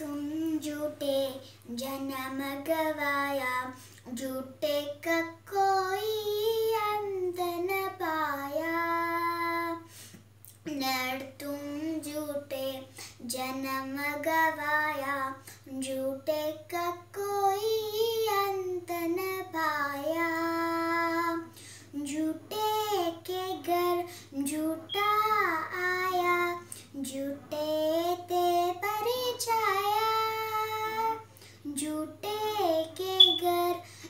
तुम झूठे जन्म गवाया झूठे का कोई अंत न पाया नर तुम झूठे जन्म गवाया झूठे का कोई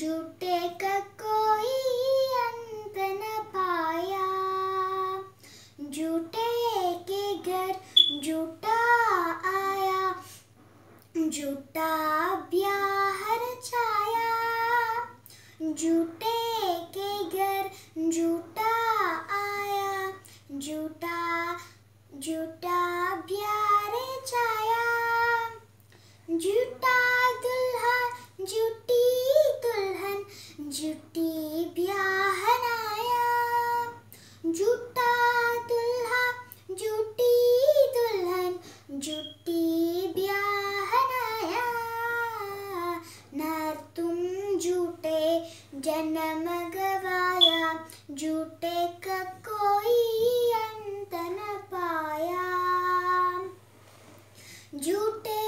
झूठे का कोई अंत न पाया झूठे के घर झूठा आया झूठा ब्याह रचाया झूठे जन्म गवाया झूठे का कोई अंत न पाया झूठे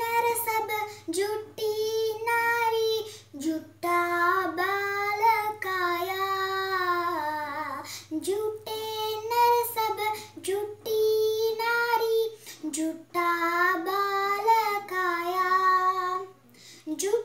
नर सब झूठी नारी झूठा बाल काया झूठे नर झूठी नारी झूठा बाल काया झूठ